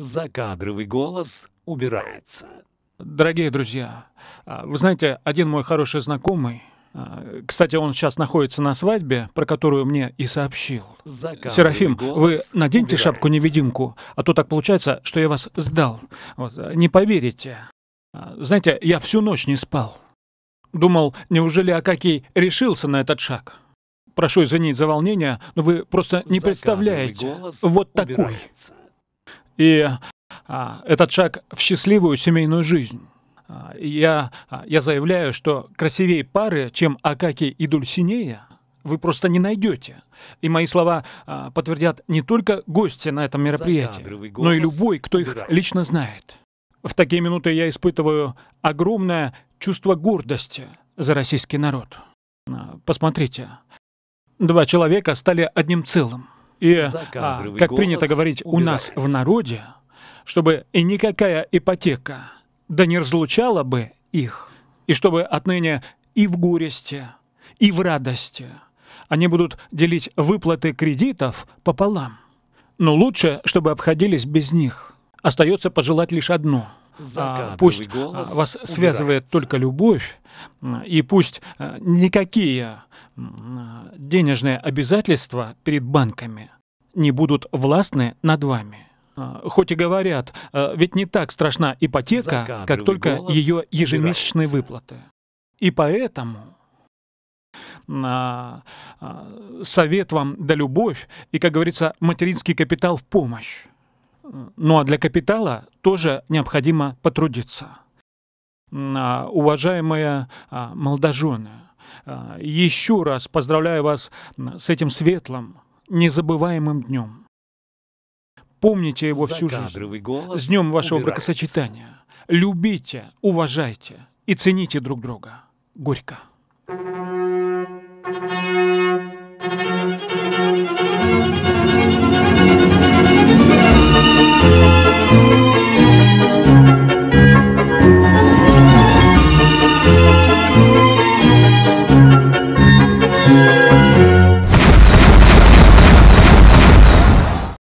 закадровый голос убирается. Дорогие друзья, а, вы знаете, один мой хороший знакомый, а, кстати, он сейчас находится на свадьбе, про которую мне и сообщил. Закадровый Серафим, вы наденьте шапку-невидимку, а то так получается, что я вас сдал. Вот, а, не поверите. Знаете, я всю ночь не спал. Думал, неужели Акакий решился на этот шаг? Прошу извинить за волнение, но вы просто не Закадровый представляете. Вот такой. Убирается и а, этот шаг в счастливую семейную жизнь. А, я, а, я заявляю, что красивее пары, чем Акаки и Дульсинея, вы просто не найдете. И мои слова а, подтвердят не только гости на этом мероприятии, но и любой, кто их убирается. лично знает. В такие минуты я испытываю огромное чувство гордости за российский народ. А, посмотрите, два человека стали одним целым. И, а, как принято говорить у нас в народе, чтобы и никакая ипотека да не разлучала бы их, и чтобы отныне и в горести, и в радости они будут делить выплаты кредитов пополам. Но лучше, чтобы обходились без них. Остается пожелать лишь одно — а, пусть а, голос вас убирается. связывает только любовь, и пусть а, никакие денежные обязательства перед банками не будут властны над вами. Хоть и говорят, ведь не так страшна ипотека, как только ее ежемесячные убирается. выплаты. И поэтому совет вам да любовь и, как говорится, материнский капитал в помощь. Ну а для капитала тоже необходимо потрудиться. А, уважаемые а, молодожены, а, еще раз поздравляю вас с этим светлым, незабываемым днем. Помните его всю жизнь. Голос с днем вашего убирается. бракосочетания. Любите, уважайте и цените друг друга. Горько. thank you